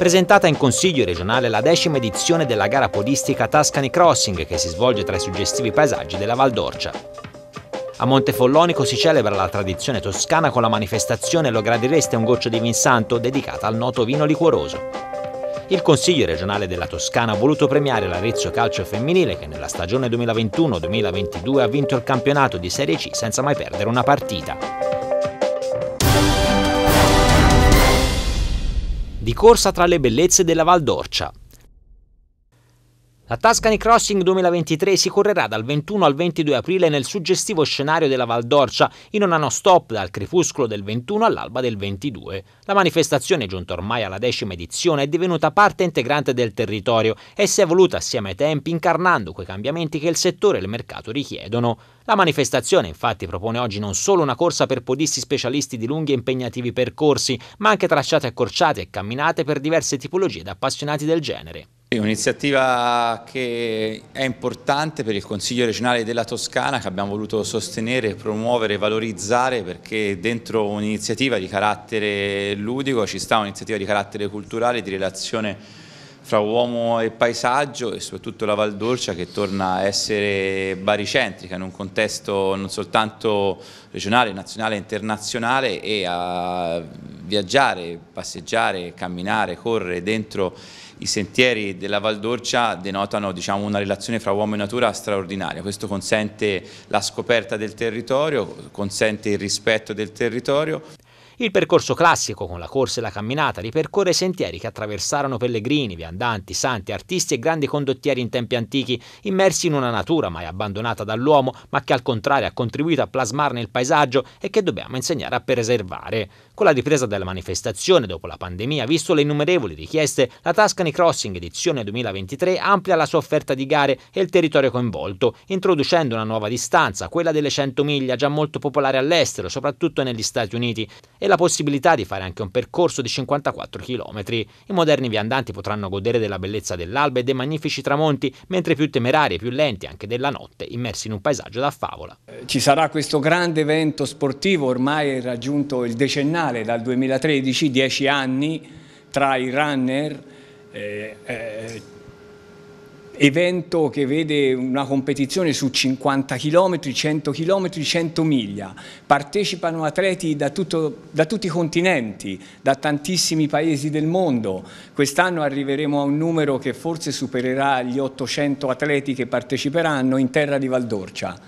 presentata in Consiglio regionale la decima edizione della gara podistica Tuscany Crossing che si svolge tra i suggestivi paesaggi della Val d'Orcia. A Montefollonico si celebra la tradizione toscana con la manifestazione Lo gradireste un goccio di vinsanto dedicata al noto vino liquoroso. Il Consiglio regionale della Toscana ha voluto premiare l'Arezzo Calcio Femminile che nella stagione 2021-2022 ha vinto il campionato di Serie C senza mai perdere una partita. corsa tra le bellezze della Val d'Orcia. La Tuscany Crossing 2023 si correrà dal 21 al 22 aprile nel suggestivo scenario della Val d'Orcia in una non-stop dal crepuscolo del 21 all'alba del 22. La manifestazione, giunta ormai alla decima edizione, è divenuta parte integrante del territorio e si è evoluta assieme ai tempi incarnando quei cambiamenti che il settore e il mercato richiedono. La manifestazione infatti propone oggi non solo una corsa per podisti specialisti di lunghi e impegnativi percorsi, ma anche tracciate accorciate e camminate per diverse tipologie di appassionati del genere. È un'iniziativa che è importante per il Consiglio regionale della Toscana che abbiamo voluto sostenere, promuovere e valorizzare perché dentro un'iniziativa di carattere ludico ci sta un'iniziativa di carattere culturale, di relazione fra uomo e paesaggio e soprattutto la Val Dolcia che torna a essere baricentrica in un contesto non soltanto regionale, nazionale e internazionale e a viaggiare, passeggiare, camminare, correre dentro i sentieri della Valdorcia denotano diciamo, una relazione fra uomo e natura straordinaria, questo consente la scoperta del territorio, consente il rispetto del territorio. Il percorso classico con la corsa e la camminata ripercorre sentieri che attraversarono pellegrini, viandanti, santi, artisti e grandi condottieri in tempi antichi, immersi in una natura mai abbandonata dall'uomo, ma che al contrario ha contribuito a plasmarne il paesaggio e che dobbiamo insegnare a preservare. Con la ripresa della manifestazione dopo la pandemia, visto le innumerevoli richieste, la Tuscany Crossing edizione 2023 amplia la sua offerta di gare e il territorio coinvolto, introducendo una nuova distanza, quella delle 100 miglia, già molto popolare all'estero, soprattutto negli Stati Uniti, e la possibilità di fare anche un percorso di 54 km. I moderni viandanti potranno godere della bellezza dell'alba e dei magnifici tramonti, mentre i più temerari e più lenti anche della notte, immersi in un paesaggio da favola. Ci sarà questo grande evento sportivo, ormai raggiunto il decennale nazionale dal 2013, dieci anni tra i runner, eh, eh, evento che vede una competizione su 50 km, 100 km, 100 miglia. Partecipano atleti da, tutto, da tutti i continenti, da tantissimi paesi del mondo. Quest'anno arriveremo a un numero che forse supererà gli 800 atleti che parteciperanno in terra di Valdorcia.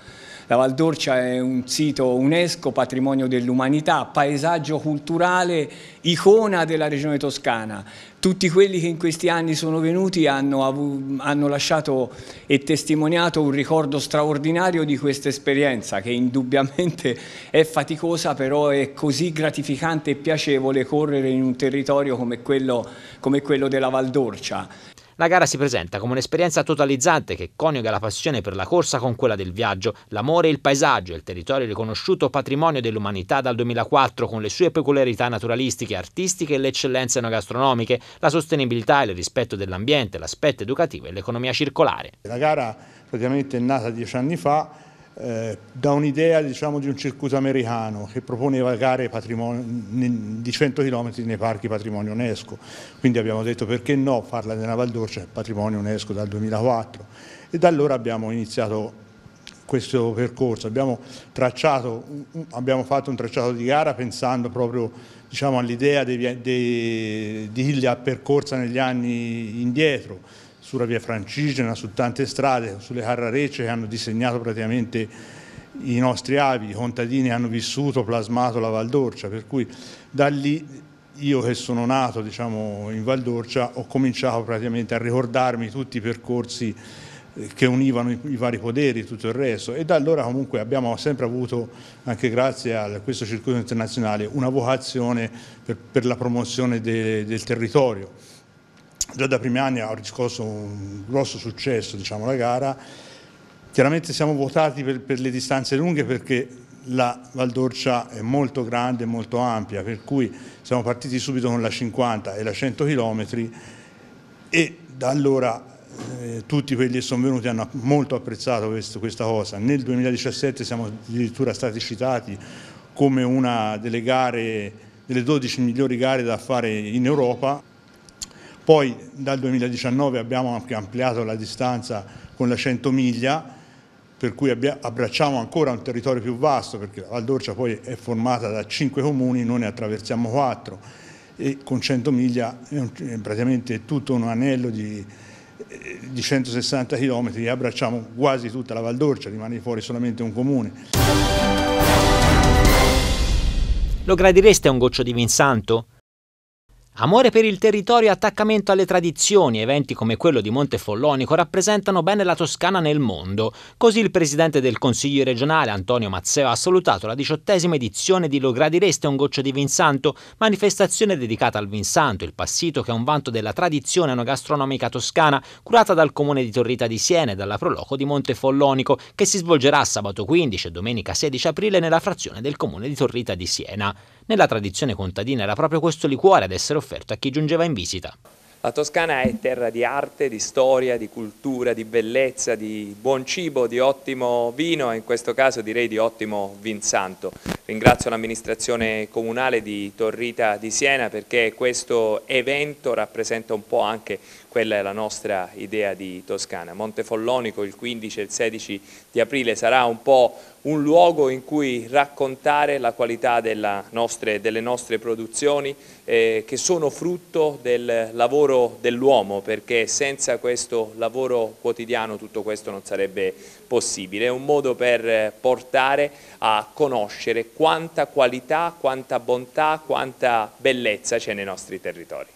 La Valdorcia è un sito UNESCO, patrimonio dell'umanità, paesaggio culturale, icona della regione toscana. Tutti quelli che in questi anni sono venuti hanno, hanno lasciato e testimoniato un ricordo straordinario di questa esperienza che indubbiamente è faticosa però è così gratificante e piacevole correre in un territorio come quello, come quello della Valdorcia. La gara si presenta come un'esperienza totalizzante che coniuga la passione per la corsa con quella del viaggio, l'amore e il paesaggio, il territorio riconosciuto patrimonio dell'umanità dal 2004 con le sue peculiarità naturalistiche, artistiche e le eccellenze enogastronomiche, la sostenibilità e il rispetto dell'ambiente, l'aspetto educativo e l'economia circolare. La gara praticamente è nata dieci anni fa eh, da un'idea diciamo, di un circuito americano che proponeva gare di 100 km nei parchi patrimonio UNESCO, quindi abbiamo detto perché no farla nella Valdorcia, patrimonio UNESCO dal 2004 e da allora abbiamo iniziato questo percorso, abbiamo, tracciato, abbiamo fatto un tracciato di gara pensando proprio diciamo, all'idea di chi l'ha percorsa negli anni indietro, sulla via Francigena, su tante strade, sulle carrarece che hanno disegnato praticamente i nostri avi, i contadini hanno vissuto, plasmato la Valdorcia, per cui da lì io che sono nato diciamo, in Valdorcia ho cominciato praticamente a ricordarmi tutti i percorsi eh, che univano i vari poderi e tutto il resto e da allora comunque abbiamo sempre avuto, anche grazie a questo circuito internazionale, una vocazione per, per la promozione de, del territorio già da primi anni ha riscosso un grosso successo diciamo, la gara. Chiaramente siamo votati per, per, le distanze lunghe perché la Valdorcia è molto grande e molto ampia, per cui siamo partiti subito con la 50 e la 100 km e da allora eh, tutti quelli che sono venuti hanno molto apprezzato questo, questa cosa. Nel 2017 siamo addirittura stati citati come una delle gare, delle 12 migliori gare da fare in Europa. Poi dal 2019 abbiamo anche ampliato la distanza con la 100 miglia, per cui abbracciamo ancora un territorio più vasto, perché la Valdorcia poi è formata da 5 comuni, noi ne attraversiamo 4 e con 100 miglia è praticamente tutto un anello di, di 160 km e abbracciamo quasi tutta la Valdorcia, rimane fuori solamente un comune. Lo gradireste a un goccio di vinsanto? Amore per il territorio e attaccamento alle tradizioni, eventi come quello di Montefollonico, rappresentano bene la Toscana nel mondo. Così il presidente del Consiglio regionale, Antonio Mazzeo, ha salutato la diciottesima edizione di Logradireste un goccio di Vinsanto, manifestazione dedicata al Vinsanto, il passito che è un vanto della tradizione enogastronomica toscana, curata dal comune di Torrita di Siena e dalla Proloco di Montefollonico, che si svolgerà sabato 15 e domenica 16 aprile nella frazione del comune di Torrita di Siena. Nella tradizione contadina era proprio questo liquore ad essere offerto a chi giungeva in visita. La Toscana è terra di arte, di storia, di cultura, di bellezza, di buon cibo, di ottimo vino e in questo caso direi di ottimo vinsanto. Ringrazio l'amministrazione comunale di Torrita di Siena perché questo evento rappresenta un po' anche quella è la nostra idea di Toscana. Monte Follonico il 15 e il 16 di aprile sarà un po' un luogo in cui raccontare la qualità nostre, delle nostre produzioni eh, che sono frutto del lavoro dell'uomo perché senza questo lavoro quotidiano tutto questo non sarebbe possibile. È un modo per portare a conoscere quanta qualità, quanta bontà, quanta bellezza c'è nei nostri territori.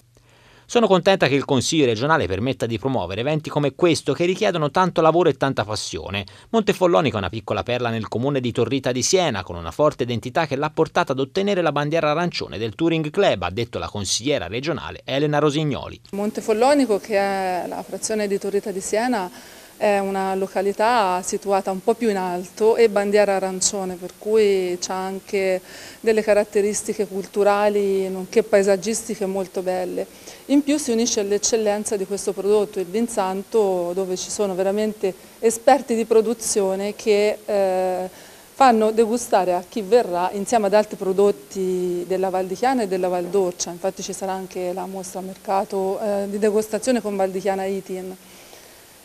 Sono contenta che il Consiglio regionale permetta di promuovere eventi come questo che richiedono tanto lavoro e tanta passione. Montefollonica è una piccola perla nel comune di Torrita di Siena, con una forte identità che l'ha portata ad ottenere la bandiera arancione del Touring Club, ha detto la consigliera regionale Elena Rosignoli. Montefollonico, che è la frazione di Torrita di Siena, è una località situata un po' più in alto e bandiera arancione, per cui ha anche delle caratteristiche culturali nonché paesaggistiche molto belle. In più si unisce all'eccellenza di questo prodotto, il Vinsanto, dove ci sono veramente esperti di produzione che eh, fanno degustare a chi verrà insieme ad altri prodotti della Val di Chiana e della Val d'Orcia, infatti ci sarà anche la mostra mercato eh, di degustazione con Val di Chiana Itin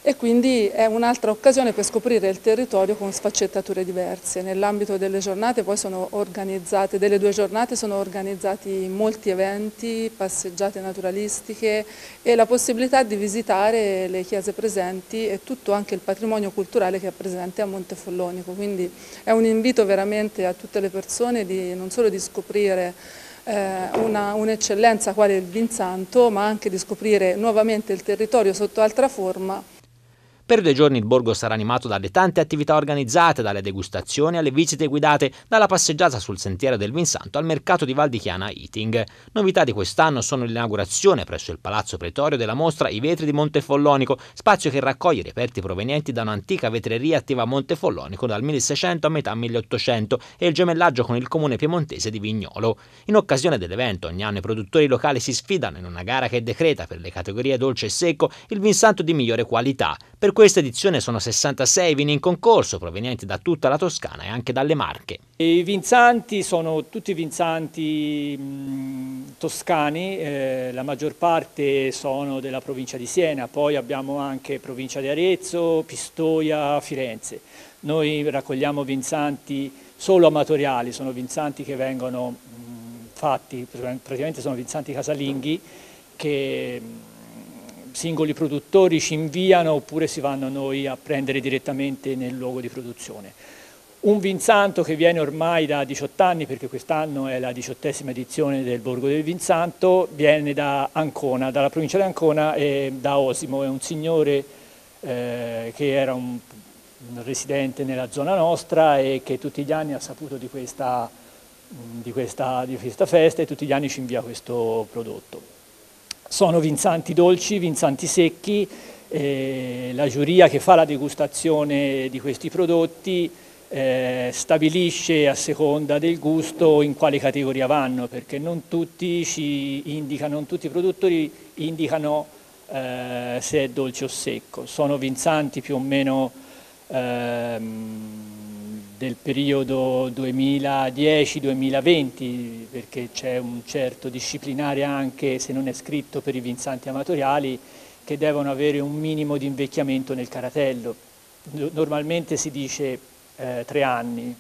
e quindi è un'altra occasione per scoprire il territorio con sfaccettature diverse. Nell'ambito delle giornate poi sono organizzate, delle due giornate sono organizzati molti eventi, passeggiate naturalistiche e la possibilità di visitare le chiese presenti e tutto anche il patrimonio culturale che è presente a Montefollonico. Quindi è un invito veramente a tutte le persone di, non solo di scoprire eh, un'eccellenza un quale il Vinsanto, ma anche di scoprire nuovamente il territorio sotto altra forma. Per due giorni il borgo sarà animato dalle tante attività organizzate, dalle degustazioni alle visite guidate, dalla passeggiata sul sentiero del Vinsanto al mercato di Val di Chiana Eating. Novità di quest'anno sono l'inaugurazione presso il Palazzo Pretorio della mostra I vetri di Montefollonico, spazio che raccoglie reperti provenienti da un'antica vetreria attiva a Montefollonico dal 1600 a metà 1800 e il gemellaggio con il comune piemontese di Vignolo. In occasione dell'evento ogni anno i produttori locali si sfidano in una gara che decreta per le categorie dolce e secco il Vinsanto di migliore qualità. Per per questa edizione sono 66 vini in concorso, provenienti da tutta la Toscana e anche dalle Marche. I vinzanti sono tutti vinzanti mm, toscani, eh, la maggior parte sono della provincia di Siena, poi abbiamo anche provincia di Arezzo, Pistoia, Firenze. Noi raccogliamo vinzanti solo amatoriali, sono vinzanti che vengono mh, mm, fatti, praticamente sono vinzanti casalinghi che... Mh, mm, singoli produttori ci inviano oppure si vanno noi a prendere direttamente nel luogo di produzione. Un Vinsanto che viene ormai da 18 anni, perché quest'anno è la diciottesima edizione del Borgo del Vinsanto, viene da Ancona, dalla provincia di Ancona e da Osimo, è un signore eh, che era un, un, residente nella zona nostra e che tutti gli anni ha saputo di questa, di questa, di questa festa e tutti gli anni ci invia questo prodotto. Sono vinzanti dolci, vinzanti secchi, eh, la giuria che fa la degustazione di questi prodotti eh, stabilisce a seconda del gusto in quale categoria vanno, perché non tutti, indicano, non tutti i produttori indicano eh, se è dolce o secco. Sono vinzanti più o meno ehm, del periodo 2010-2020 perché c'è un certo disciplinare anche se non è scritto per i vinzanti amatoriali che devono avere un minimo di invecchiamento nel caratello. Normalmente si dice eh, tre anni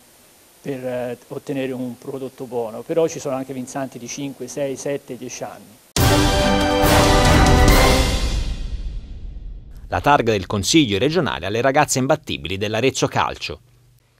per eh, ottenere un prodotto buono, però ci sono anche vinzanti di 5, 6, 7, 10 anni. La targa del Consiglio regionale alle ragazze imbattibili dell'Arezzo Calcio,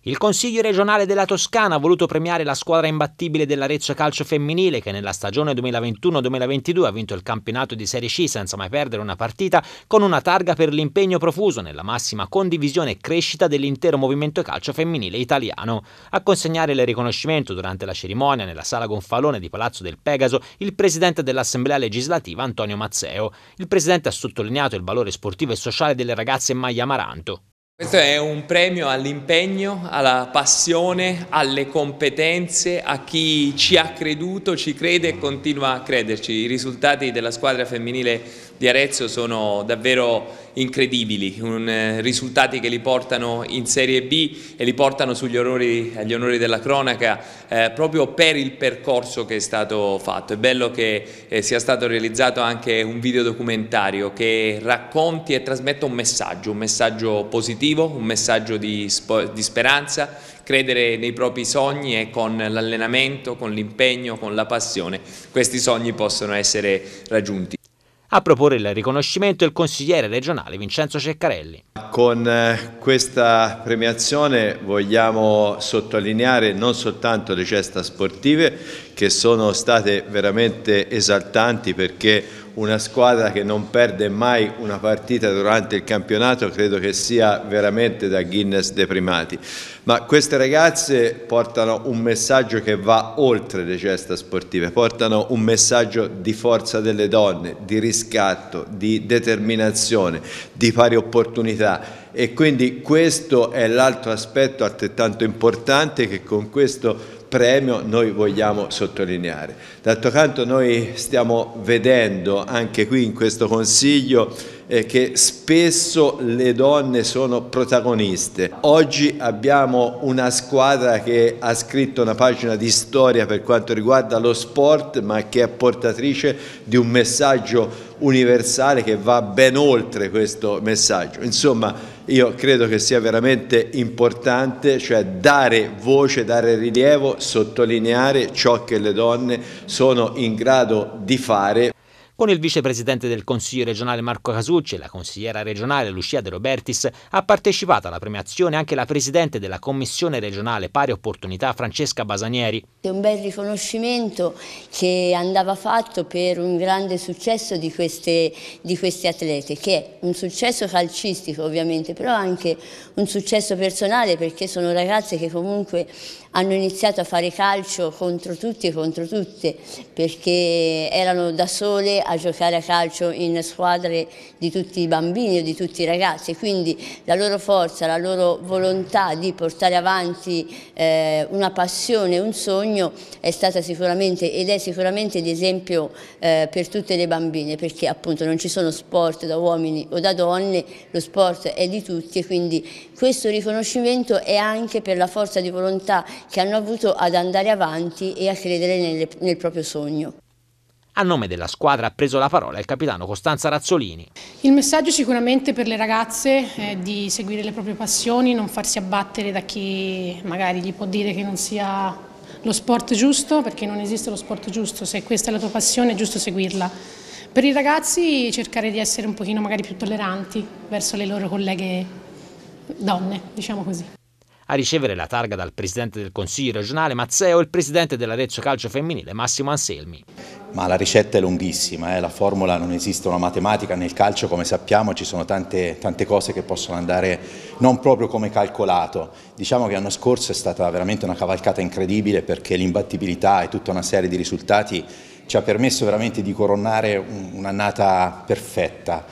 il Consiglio regionale della Toscana ha voluto premiare la squadra imbattibile dell'Arezzo Calcio Femminile che nella stagione 2021-2022 ha vinto il campionato di Serie C senza mai perdere una partita con una targa per l'impegno profuso nella massima condivisione e crescita dell'intero movimento calcio femminile italiano. A consegnare il riconoscimento durante la cerimonia nella sala Gonfalone di Palazzo del Pegaso il presidente dell'Assemblea legislativa Antonio Mazzeo. Il presidente ha sottolineato il valore sportivo e sociale delle ragazze Maglia Amaranto. Questo è un premio all'impegno, alla passione, alle competenze, a chi ci ha creduto, ci crede e continua a crederci. I risultati della squadra femminile di Arezzo sono davvero incredibili, un, eh, risultati che li portano in Serie B e li portano sugli onori, agli onori della cronaca eh, proprio per il percorso che è stato fatto. È bello che eh, sia stato realizzato anche un video documentario che racconti e trasmetta un messaggio, un messaggio positivo, un messaggio di, di speranza, credere nei propri sogni e con l'allenamento, con l'impegno, con la passione questi sogni possono essere raggiunti. A proporre il riconoscimento il consigliere regionale Vincenzo Ceccarelli. Con eh, questa premiazione vogliamo sottolineare non soltanto le gesta sportive che sono state veramente esaltanti perché una squadra che non perde mai una partita durante il campionato credo che sia veramente da Guinness dei primati. Ma queste ragazze portano un messaggio che va oltre le gesta sportive, portano un messaggio di forza delle donne, di riscatto, di determinazione, di pari opportunità e quindi questo è l'altro aspetto altrettanto importante che con questo premio noi vogliamo sottolineare. D'altro canto noi stiamo vedendo anche qui in questo Consiglio eh, che spesso le donne sono protagoniste. Oggi abbiamo una squadra che ha scritto una pagina di storia per quanto riguarda lo sport ma che è portatrice di un messaggio universale che va ben oltre questo messaggio. Insomma, io credo che sia veramente importante, cioè dare voce, dare rilievo, sottolineare ciò che le donne sono in grado di fare. Con il vicepresidente del Consiglio regionale Marco Casucci e la consigliera regionale Lucia De Robertis ha partecipato alla premiazione anche la presidente della Commissione regionale Pari Opportunità Francesca Basanieri. È un bel riconoscimento che andava fatto per un grande successo di queste, di queste atlete, che è un successo calcistico ovviamente, però anche un successo personale perché sono ragazze che comunque hanno iniziato a fare calcio contro tutti e contro tutte, perché erano da sole a a giocare a calcio in squadre di tutti i bambini o di tutti i ragazzi, quindi la loro forza, la loro volontà di portare avanti eh, una passione, un sogno è stata sicuramente ed è sicuramente di eh, per tutte le bambine perché appunto non ci sono sport da uomini o da donne, lo sport è di tutti e quindi questo riconoscimento è anche per la forza di volontà che hanno avuto ad andare avanti e a credere nel, nel proprio sogno. A nome della squadra ha preso la parola il capitano Costanza Razzolini. Il messaggio sicuramente per le ragazze è eh, di seguire le proprie passioni, non farsi abbattere da chi magari gli può dire che non sia lo sport giusto, perché non esiste lo sport giusto, se questa è la tua passione è giusto seguirla. Per i ragazzi cercare di essere un pochino magari più tolleranti verso le loro colleghe donne, diciamo così a ricevere la targa dal presidente del Consiglio regionale Mazzeo e il presidente dell'Arezzo Calcio Femminile Massimo Anselmi. Ma la ricetta è lunghissima, eh? la formula non esiste una matematica, nel calcio come sappiamo ci sono tante, tante cose che possono andare non proprio come calcolato. Diciamo che l'anno scorso è stata veramente una cavalcata incredibile perché l'imbattibilità e tutta una serie di risultati ci ha permesso veramente di coronare un'annata perfetta.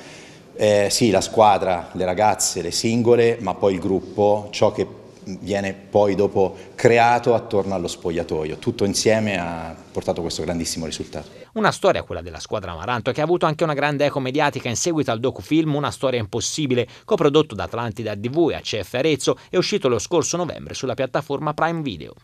Eh, sì, la squadra, le ragazze, le singole, ma poi il gruppo, ciò che viene poi dopo creato attorno allo spogliatoio. Tutto insieme ha portato questo grandissimo risultato. Una storia, quella della squadra Amaranto, che ha avuto anche una grande eco mediatica in seguito al docufilm Una storia impossibile, coprodotto da Atlantida TV e ACF Arezzo e uscito lo scorso novembre sulla piattaforma Prime Video.